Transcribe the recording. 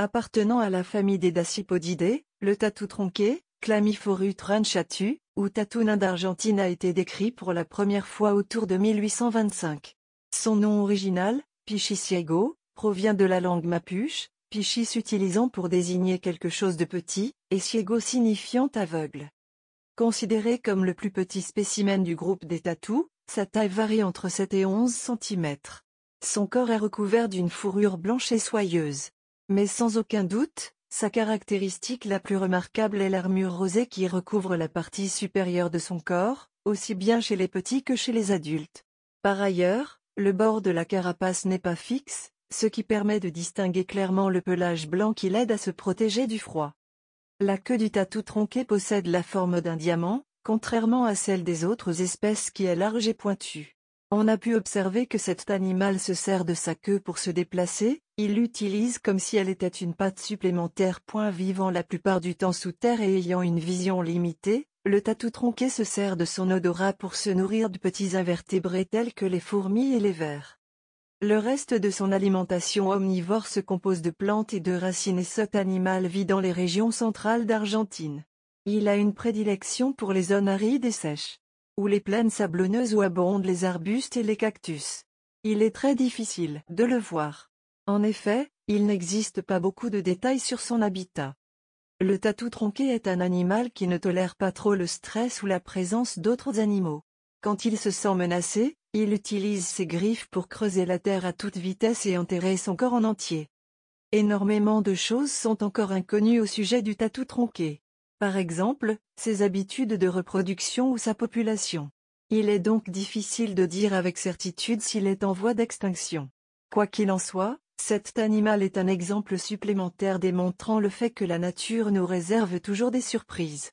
appartenant à la famille des Dacipodidae, le tatou tronqué, Clamiforu tranchatu, ou tatou nain d'Argentine a été décrit pour la première fois autour de 1825. Son nom original, Pichisiego, provient de la langue mapuche, pichis utilisant pour désigner quelque chose de petit, et ciego signifiant aveugle. Considéré comme le plus petit spécimen du groupe des tatous, sa taille varie entre 7 et 11 cm. Son corps est recouvert d'une fourrure blanche et soyeuse. Mais sans aucun doute, sa caractéristique la plus remarquable est l'armure rosée qui recouvre la partie supérieure de son corps, aussi bien chez les petits que chez les adultes. Par ailleurs, le bord de la carapace n'est pas fixe, ce qui permet de distinguer clairement le pelage blanc qui l'aide à se protéger du froid. La queue du tatou tronqué possède la forme d'un diamant, contrairement à celle des autres espèces qui est large et pointue. On a pu observer que cet animal se sert de sa queue pour se déplacer, il l'utilise comme si elle était une pâte supplémentaire. Point vivant la plupart du temps sous terre et ayant une vision limitée, le tatou tronqué se sert de son odorat pour se nourrir de petits invertébrés tels que les fourmis et les vers. Le reste de son alimentation omnivore se compose de plantes et de racines et cet animal vit dans les régions centrales d'Argentine. Il a une prédilection pour les zones arides et sèches les plaines sablonneuses où abondent les arbustes et les cactus. Il est très difficile de le voir. En effet, il n'existe pas beaucoup de détails sur son habitat. Le tatou tronqué est un animal qui ne tolère pas trop le stress ou la présence d'autres animaux. Quand il se sent menacé, il utilise ses griffes pour creuser la terre à toute vitesse et enterrer son corps en entier. Énormément de choses sont encore inconnues au sujet du tatou tronqué par exemple, ses habitudes de reproduction ou sa population. Il est donc difficile de dire avec certitude s'il est en voie d'extinction. Quoi qu'il en soit, cet animal est un exemple supplémentaire démontrant le fait que la nature nous réserve toujours des surprises.